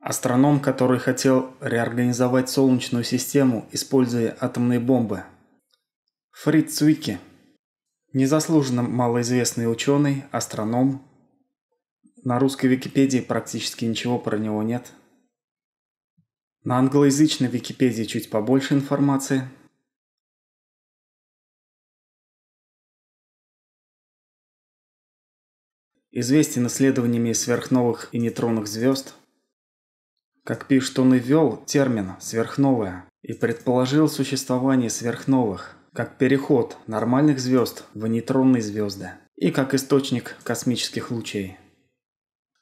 Астроном, который хотел реорганизовать Солнечную систему, используя атомные бомбы. Фриц Цуйки. Незаслуженно малоизвестный ученый, астроном. На русской Википедии практически ничего про него нет. На англоязычной Википедии чуть побольше информации – известен исследованиями сверхновых и нейтронных звезд, как пишет, он и ввел термин «сверхновая» и предположил существование сверхновых, как переход нормальных звезд в нейтронные звезды и как источник космических лучей.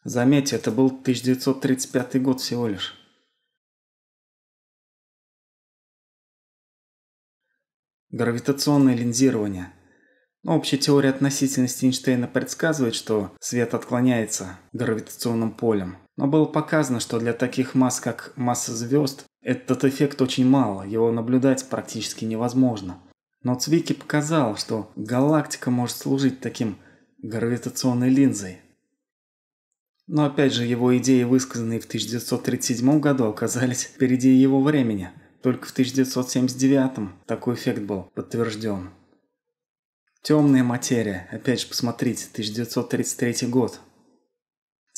Заметьте, это был 1935 год всего лишь. Гравитационное линзирование. Ну, общая теория относительности Эйнштейна предсказывает, что свет отклоняется гравитационным полем, но было показано, что для таких масс, как масса звезд, этот эффект очень мало, его наблюдать практически невозможно. Но Цвики показал, что галактика может служить таким гравитационной линзой. Но опять же, его идеи, высказанные в 1937 году, оказались впереди его времени. Только в 1979 такой эффект был подтвержден. Темная материя, опять же посмотрите, 1933 год.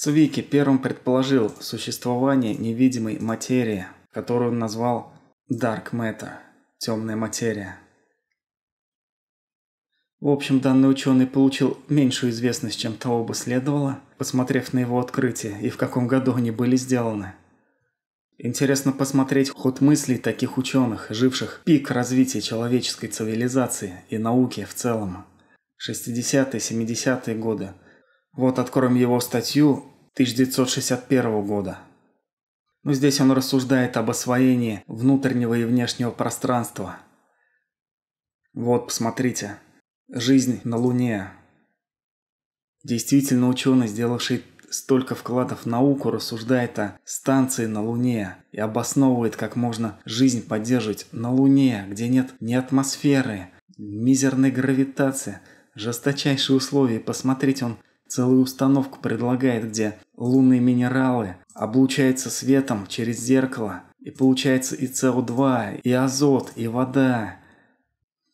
Цвики первым предположил существование невидимой материи, которую он назвал Dark Matter – темная материя. В общем, данный ученый получил меньшую известность, чем того бы следовало, посмотрев на его открытие и в каком году они были сделаны. Интересно посмотреть ход мыслей таких ученых, живших пик развития человеческой цивилизации и науки в целом. 60-70-е годы – вот откроем его статью 1961 года. Но здесь он рассуждает об освоении внутреннего и внешнего пространства. Вот, посмотрите. Жизнь на Луне. Действительно ученый, сделавший столько вкладов в науку, рассуждает о станции на Луне и обосновывает, как можно жизнь поддерживать на Луне, где нет ни атмосферы, мизерной гравитации, жесточайшие условия. Посмотрите, он Целую установку предлагает, где лунные минералы облучаются светом через зеркало, и получается и СО2, и азот, и вода.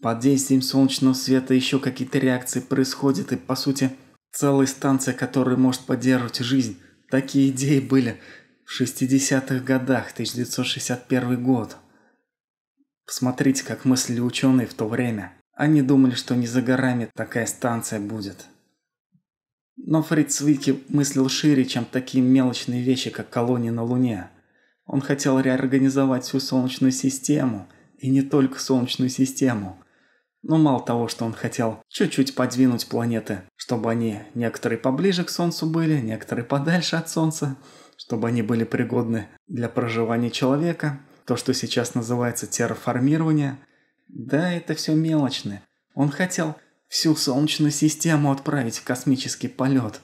Под действием солнечного света еще какие-то реакции происходят, и по сути целая станция, которая может поддерживать жизнь. Такие идеи были в 60-х годах, 1961 год. Посмотрите, как мыслили ученые в то время. Они думали, что не за горами такая станция будет. Но Фриц Вики мыслил шире, чем такие мелочные вещи, как колонии на Луне. Он хотел реорганизовать всю Солнечную систему, и не только Солнечную систему. Но мало того, что он хотел чуть-чуть подвинуть планеты, чтобы они некоторые поближе к Солнцу были, некоторые подальше от Солнца, чтобы они были пригодны для проживания человека, то, что сейчас называется терраформирование. Да, это все мелочное. Он хотел всю Солнечную систему отправить в космический полет.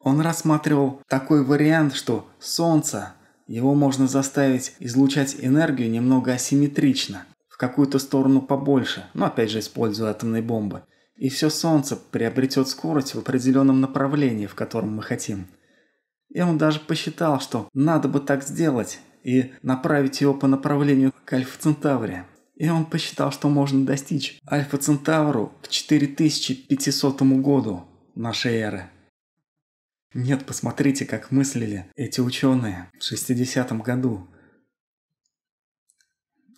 Он рассматривал такой вариант, что Солнце, его можно заставить излучать энергию немного асимметрично, в какую-то сторону побольше, но опять же используя атомные бомбы. И все Солнце приобретет скорость в определенном направлении, в котором мы хотим. И он даже посчитал, что надо бы так сделать и направить его по направлению к Альфа Центавре и он посчитал, что можно достичь Альфа Центавру к 4500 году нашей эры. Нет, посмотрите, как мыслили эти ученые в 60-м году.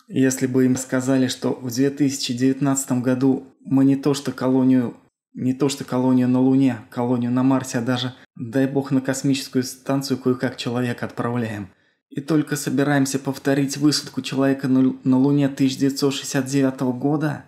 Если бы им сказали, что в 2019 году мы не то что колонию не то что колонию на Луне, колонию на Марсе, а даже, дай бог, на космическую станцию кое-как человека отправляем – и только собираемся повторить высадку человека на Луне 1969 года?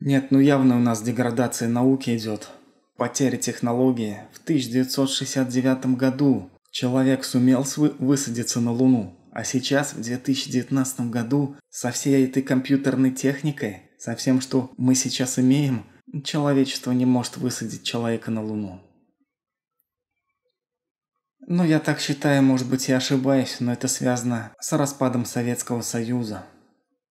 Нет, ну явно у нас деградация науки идет. Потеря технологии. В 1969 году человек сумел высадиться на Луну, а сейчас, в 2019 году, со всей этой компьютерной техникой, со всем, что мы сейчас имеем, человечество не может высадить человека на Луну. Ну я так считаю, может быть, я ошибаюсь, но это связано с распадом Советского Союза.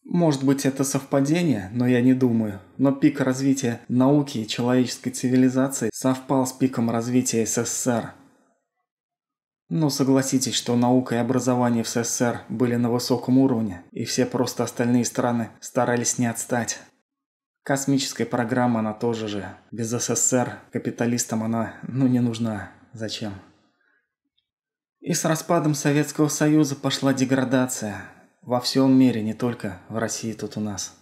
Может быть, это совпадение, но я не думаю. Но пик развития науки и человеческой цивилизации совпал с пиком развития СССР. Но ну, согласитесь, что наука и образование в СССР были на высоком уровне, и все просто остальные страны старались не отстать. Космическая программа она тоже же. Без СССР капиталистам она, ну, не нужна. Зачем? И с распадом Советского Союза пошла деградация. Во всем мире, не только в России тут у нас.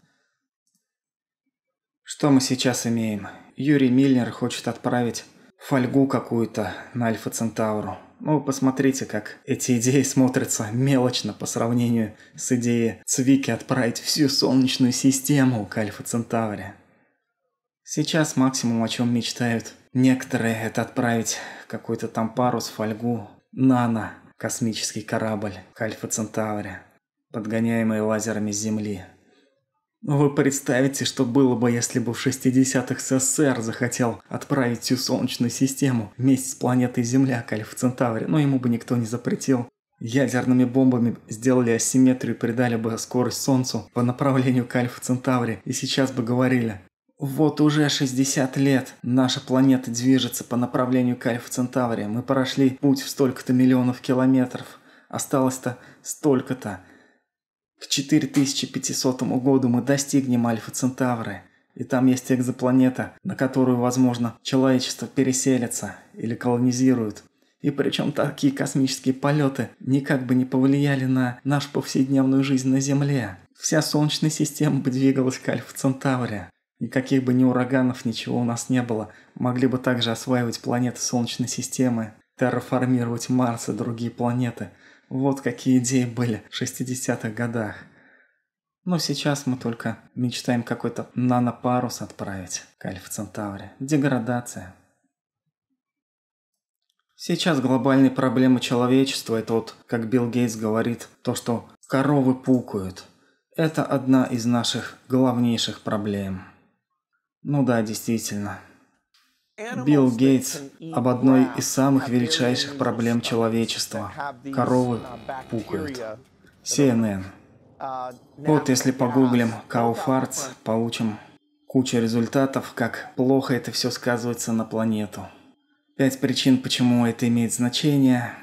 Что мы сейчас имеем? Юрий Мильнер хочет отправить фольгу какую-то на Альфа Центауру. Ну, посмотрите, как эти идеи смотрятся мелочно по сравнению с идеей Цвики отправить всю Солнечную систему к Альфа Центавре. Сейчас максимум, о чем мечтают некоторые, это отправить какую-то там пару с фольгу Нано – космический корабль к Альфа Центавре, подгоняемый лазерами с Земли. Вы представите, что было бы, если бы в 60-х СССР захотел отправить всю Солнечную систему вместе с планетой Земля к Альфа Центавре, но ему бы никто не запретил. Ядерными бомбами сделали асимметрию и придали бы скорость Солнцу по направлению к Альфа Центавре, и сейчас бы говорили вот уже 60 лет наша планета движется по направлению к Альфа Центаврии. Мы прошли путь в столько-то миллионов километров. Осталось-то столько-то. К 4500 году мы достигнем Альфа Центавры. И там есть экзопланета, на которую, возможно, человечество переселится или колонизирует. И причем такие космические полеты никак бы не повлияли на нашу повседневную жизнь на Земле. Вся Солнечная система бы двигалась к Альфа Центавре. И каких бы ни ураганов, ничего у нас не было. Могли бы также осваивать планеты Солнечной системы, терраформировать Марс и другие планеты. Вот какие идеи были в 60-х годах. Но сейчас мы только мечтаем какой-то нанопарус отправить к Альфа Центавре. Деградация. Сейчас глобальные проблемы человечества – это вот, как Билл Гейтс говорит, то, что коровы пукают. Это одна из наших главнейших проблем. Ну да, действительно. Билл Гейтс об одной из самых величайших проблем человечества. Коровы uh, пукают. CNN. Uh, вот если погуглим «Кауфарц», получим кучу результатов, как плохо это все сказывается на планету. Пять причин, почему это имеет значение,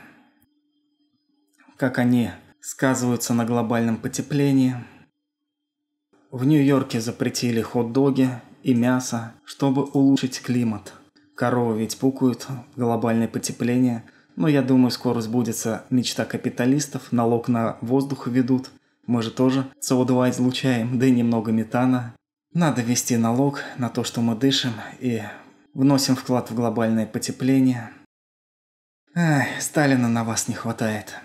как они сказываются на глобальном потеплении. В Нью-Йорке запретили хот-доги и мяса, чтобы улучшить климат. Коровы ведь пукают, глобальное потепление, но я думаю, скоро сбудется мечта капиталистов, налог на воздух ведут. Мы же тоже СО2 излучаем, да и немного метана. Надо ввести налог на то, что мы дышим, и вносим вклад в глобальное потепление. Эх, Сталина на вас не хватает.